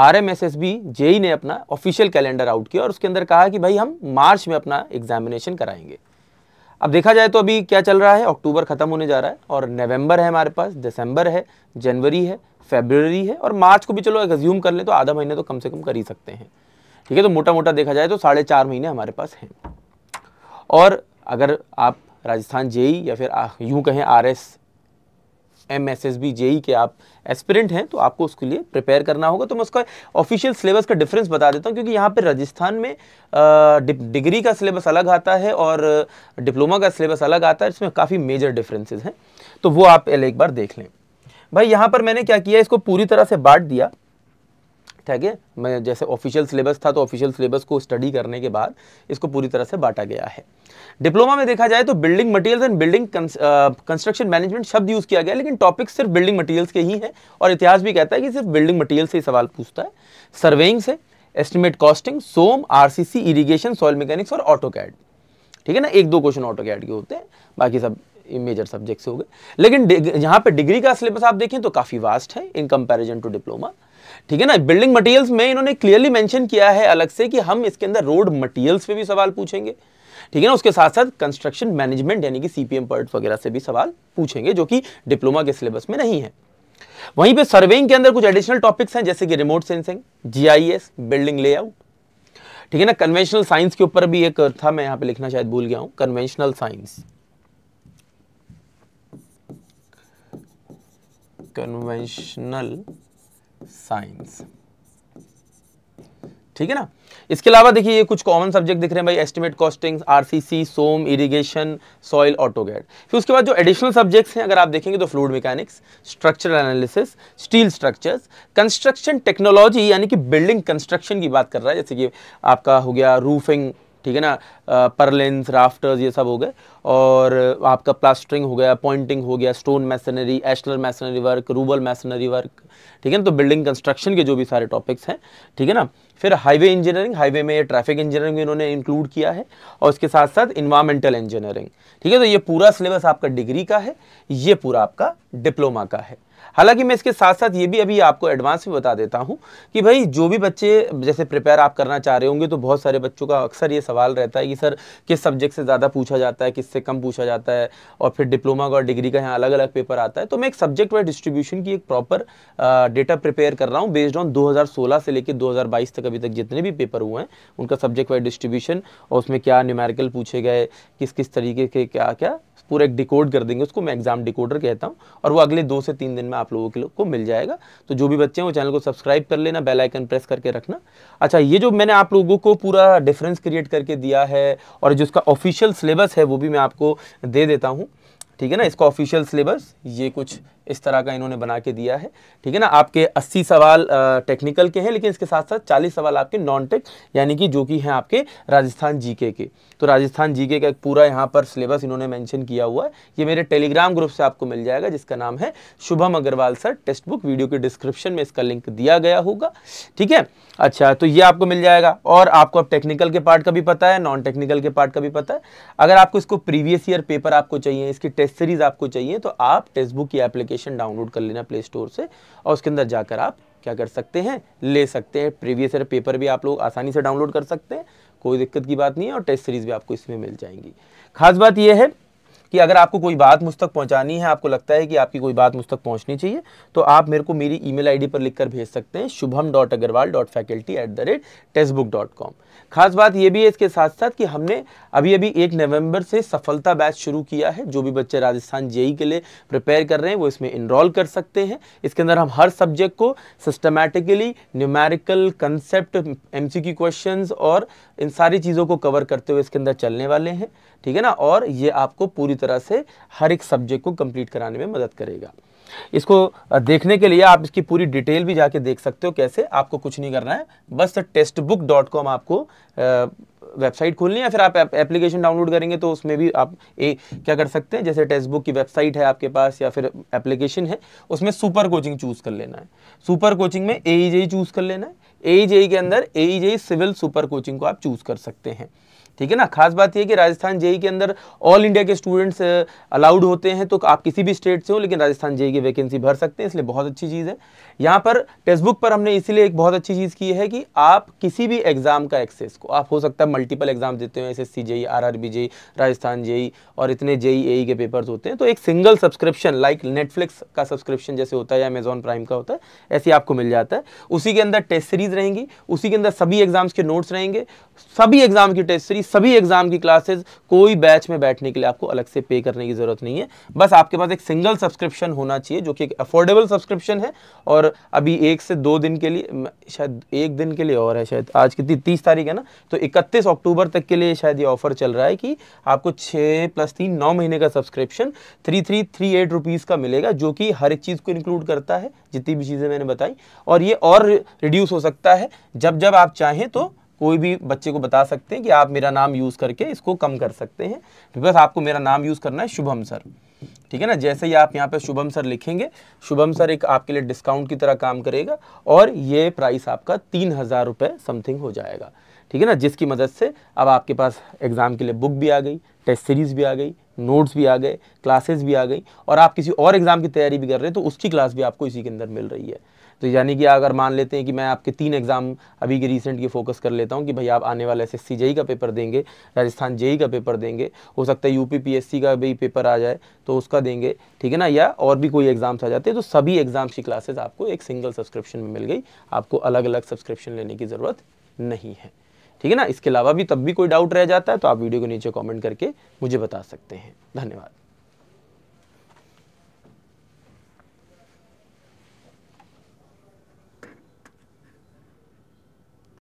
are M S S B JE ने अपना official calendar out किया और उसके अंदर कहा कि भाई हम मार्च में अपना एग्जामिनेशन कराएंगे अब देखा जाए तो अभी क्या चल रहा है अक्टूबर ख़त्म होने जा रहा है और नवंबर है हमारे पास दिसंबर है जनवरी है फेबररी है और मार्च को भी चलो एग्ज्यूम कर ले तो आधा महीने तो कम से कम कर ही सकते हैं ठीक है तो मोटा मोटा देखा जाए तो साढ़े चार महीने हमारे पास हैं और अगर आप राजस्थान जेई या फिर यूँ कहें R S M S S B JE के आप एस्पिरेंट हैं तो आपको उसके लिए प्रिपेयर करना होगा तो मैं उसका ऑफिशियल सिलेबस का डिफरेंस बता देता हूँ क्योंकि यहाँ पर राजस्थान में डिग्री का सिलेबस अलग आता है और डिप्लोमा का सिलेबस अलग आता है इसमें काफ़ी मेजर डिफरेंसेज हैं तो वो आप एक बार देख लें भाई यहाँ पर मैंने क्या किया इसको पूरी तरह से बांट दिया ठीक है मैं जैसे ऑफिशियल सिलेबस था तो ऑफिशियल सिलेबस को स्टडी करने के बाद इसको पूरी तरह से बांटा गया है डिप्लोमा में देखा जाए तो building materials and building construction management शब्द यूज़ किया गया लेकिन टॉपिक सिर्फ बिल्डिंग मटेरियल्स के ही है और इतिहास भी कहता है कि सिर्फ बिल्डिंग मटीरियल से ही सवाल पूछता है सर्वेइंग से estimate costing SOM or irrigation soil mechanics और ऑटो कैड ठीक है ना एक दो क्वेश्चन ऑटो कैड के होते हैं बाकी सब मेजर से हो गए लेकिन यहाँ पे डिग्री का सिलेबस आप देखें तो काफ़ी वास्ट है इन कंपैरिजन टू डिप्लोमा ठीक है ना बिल्डिंग मटेरियल्स में इन्होंने क्लियरली मेंशन किया है अलग से कि हम इसके अंदर रोड मटेरियल्स पे भी सवाल पूछेंगे ठीक है ना उसके साथ साथ कंस्ट्रक्शन मैनेजमेंट यानी कि सीपीएम पर्ट वगैरह से भी सवाल पूछेंगे जो कि डिप्लोमा के सिलेबस में नहीं है वहीं पे सर्वेइंग के अंदर कुछ एडिशनल टॉपिक्स हैं जैसे कि remote sensing GIS building layout ठीक है ना कन्वेंशनल साइंस के ऊपर भी एक था मैं यहां पे लिखना शायद भूल गया हूं कन्वेंशनल साइंस कन्वेंशनल साइंस ठीक है ना इसके अलावा देखिए ये कुछ कॉमन सब्जेक्ट दिख रहे हैं भाई estimate costing RCC SOM irrigation soil AutoCAD फिर उसके बाद जो एडिशनल सब्जेक्ट्स हैं अगर आप देखेंगे तो fluid mechanics structural analysis steel structures construction technology यानी कि बिल्डिंग कंस्ट्रक्शन की बात कर रहा है जैसे कि आपका हो गया रूफिंग ठीक है ना परलेंस राफ्टर्स ये सब हो गए और आपका प्लास्टरिंग हो गया पॉइंटिंग हो गया stone masonry ashlar masonry work rubble masonry work ठीक है ना तो बिल्डिंग कंस्ट्रक्शन के जो भी सारे टॉपिक्स हैं ठीक है ना फिर हाईवे इंजीनियरिंग हाईवे में ट्रैफिक इंजीनियरिंग भी इन्होंने इंक्लूड किया है और उसके साथ साथ इन्वायरमेंटल इंजीनियरिंग ठीक है तो ये पूरा सिलेबस आपका डिग्री का है ये पूरा आपका डिप्लोमा का है हालांकि मैं इसके साथ साथ ये भी अभी आपको एडवांस भी बता देता हूँ कि भाई जो भी बच्चे जैसे प्रिपेयर आप करना चाह रहे होंगे तो बहुत सारे बच्चों का अक्सर ये सवाल रहता है कि सर किस सब्जेक्ट से ज़्यादा पूछा जाता है किससे कम पूछा जाता है और फिर डिप्लोमा का और डिग्री का यहाँ अलग अलग पेपर आता है तो मैं एक सब्जेक्ट वाइज डिस्ट्रीब्यूशन की एक प्रॉपर डेटा प्रिपेयर कर रहा हूँ बेस्ड ऑन दो से लेकर दो तक अभी तक जितने भी पेपर हुए हैं उनका सब्जेक्ट वाइज डिस्ट्रीब्यूशन और उसमें क्या न्यूमेरिकल पूछे गए किस किस तरीके के क्या क्या पूरा एक डिकोड कर देंगे उसको मैं एग्जाम डिकोडर कहता हूँ और वो अगले दो से तीन दिन में आप लोगों के लोग को मिल जाएगा तो जो भी बच्चे हैं वो चैनल को सब्सक्राइब कर लेना बेल आइकन प्रेस करके रखना अच्छा ये जो मैंने आप लोगों को पूरा डिफरेंस क्रिएट करके दिया है और जो उसका ऑफिशियल सिलेबस है वो भी मैं आपको दे देता हूँ ठीक है ना इसका ऑफिशियल सिलेबस ये कुछ इस तरह का इन्होंने बना के दिया है ठीक है ना आपके 80 सवाल टेक्निकल के हैं लेकिन इसके साथ साथ 40 सवाल आपके नॉन टेक यानी कि जो कि हैं आपके राजस्थान जीके के तो राजस्थान जीके का एक पूरा यहाँ पर सिलेबस इन्होंने मेंशन किया हुआ है ये मेरे टेलीग्राम ग्रुप से आपको मिल जाएगा जिसका नाम है Shubham Agarwal sir Testbook video के डिस्क्रिप्शन में इसका लिंक दिया गया होगा ठीक है अच्छा तो ये आपको मिल जाएगा और आपको अब टेक्निकल के पार्ट का भी पता है नॉन टेक्निकल के पार्ट का भी पता है अगर आपको इसको प्रीवियस ईयर पेपर आपको चाहिए इसकी टेस्ट टेस्ट सीरीज़ आपको चाहिए तो आप टेक्स्ट बुक की एप्लीकेशन डाउनलोड कर लेना प्ले स्टोर से और उसके अंदर जाकर आप क्या कर सकते हैं ले सकते हैं प्रीवियस ईयर पेपर भी आप लोग आसानी से डाउनलोड कर सकते हैं कोई दिक्कत की बात नहीं है और टेस्ट सीरीज़ भी आपको इसमें मिल जाएंगी खास बात यह है कि अगर आपको कोई बात मुझ तक पहुँचानी है आपको लगता है कि आपकी कोई बात मुझ तक पहुँचनी चाहिए तो आप मेरे को मेरी ईमेल आईडी पर लिखकर भेज सकते हैं Shubham dot Agarwal dot faculty at the rate Testbook dot com खास बात ये भी है इसके साथ साथ कि हमने अभी अभी एक नवंबर से सफलता बैच शुरू किया है जो भी बच्चे राजस्थान जेई के लिए प्रिपेयर कर रहे हैं वो इसमें इनरोल कर सकते हैं इसके अंदर हम हर सब्जेक्ट को systematically numerical concept MCQ question और इन सारी चीज़ों को कवर करते हुए इसके अंदर चलने वाले हैं ठीक है ना और ये आपको पूरी तरह से हर एक सब्जेक्ट को कंप्लीट कराने में मदद करेगा इसको देखने के लिए आप इसकी पूरी डिटेल भी जाके देख सकते हो कैसे आपको कुछ नहीं करना है बस टेस्ट बुक डॉट कॉम आपको वेबसाइट खोलनी है फिर आप एप्लीकेशन डाउनलोड करेंगे तो उसमें भी आप ए, क्या कर सकते हैं जैसे टेस्ट बुक की वेबसाइट है आपके पास या फिर एप्लीकेशन है उसमें सुपर कोचिंग चूज़ कर लेना है सुपर कोचिंग में ए चूज़ e e कर लेना है ए e के अंदर ए सिविल सुपर कोचिंग को आप चूज़ कर सकते हैं ठीक है ना खास बात यह कि राजस्थान जेई के अंदर ऑल इंडिया के स्टूडेंट्स अलाउड होते हैं तो आप किसी भी स्टेट से हो लेकिन राजस्थान जेई की वैकेंसी भर सकते हैं इसलिए बहुत अच्छी चीज़ है यहाँ पर टेक्सबुक बुक पर हमने इसीलिए एक बहुत अच्छी चीज़ की है कि आप किसी भी एग्ज़ाम का एक्सेस को आप हो सकता है मल्टीपल एग्जाम देते हो S S C JE R RB JE Rajasthan JE और इतने जेई ए e के पेपर्स होते हैं तो एक सिंगल सब्सक्रिप्शन लाइक नेटफ्लिक्स का सब्सक्रिप्शन जैसे होता है या अमेजॉन प्राइम का होता है ऐसे आपको मिल जाता है उसी के अंदर टेस्ट सीरीज रहेंगी उसी के अंदर सभी एग्जाम्स के नोट्स रहेंगे सभी एग्जाम की टेस्ट सीरीज सभी एग्ज़ाम की क्लासेज कोई बैच में बैठने के लिए आपको अलग से पे करने की ज़रूरत नहीं है बस आपके पास एक सिंगल सब्सक्रिप्शन होना चाहिए जो कि एक अफोर्डेबल सब्सक्रिप्शन है और अभी एक से दो दिन के लिए शायद एक दिन के लिए और है शायद आज कितनी तीस तारीख है ना तो इकतीस अक्टूबर तक के लिए शायद ये ऑफर चल रहा है कि आपको छः प्लस तीन नौ महीने का subscription three three three eight rupees का मिलेगा जो कि हर एक चीज़ को इंक्लूड करता है जितनी भी चीज़ें मैंने बताई और ये और रिड्यूस हो सकता है जब जब आप चाहें तो कोई भी बच्चे को बता सकते हैं कि आप मेरा नाम यूज़ करके इसको कम कर सकते हैं बिकॉज बस आपको मेरा नाम यूज़ करना है शुभम सर ठीक है ना जैसे ही आप यहाँ पे शुभम सर लिखेंगे शुभम सर एक आपके लिए डिस्काउंट की तरह काम करेगा और ये प्राइस आपका तीन हज़ार रुपये समथिंग हो जाएगा ठीक है ना जिसकी मदद से अब आपके पास एग्ज़ाम के लिए बुक भी आ गई टेस्ट सीरीज़ भी आ गई नोट्स भी आ गए क्लासेस भी आ गई और आप किसी और एग्ज़ाम की तैयारी भी कर रहे हैं तो उसकी क्लास भी आपको इसी के अंदर मिल रही है तो यानी कि अगर मान लेते हैं कि मैं आपके तीन एग्ज़ाम अभी के रिसेंट की फोकस कर लेता हूँ कि भाई आप आने वाला एस एस जेई का पेपर देंगे राजस्थान जेई का पेपर देंगे हो सकता है यूपी पीएससी का भी पेपर आ जाए तो उसका देंगे ठीक है ना या और भी कोई एग्ज़ाम्स आ जाते हैं तो सभी एग्ज़ाम्स की क्लासेज आपको एक सिंगल सब्सक्रिप्शन में मिल गई आपको अलग अलग सब्सक्रिप्शन लेने की ज़रूरत नहीं है ठीक है ना इसके अलावा भी तब भी कोई डाउट रह जाता है तो आप वीडियो को नीचे कॉमेंट करके मुझे बता सकते हैं धन्यवाद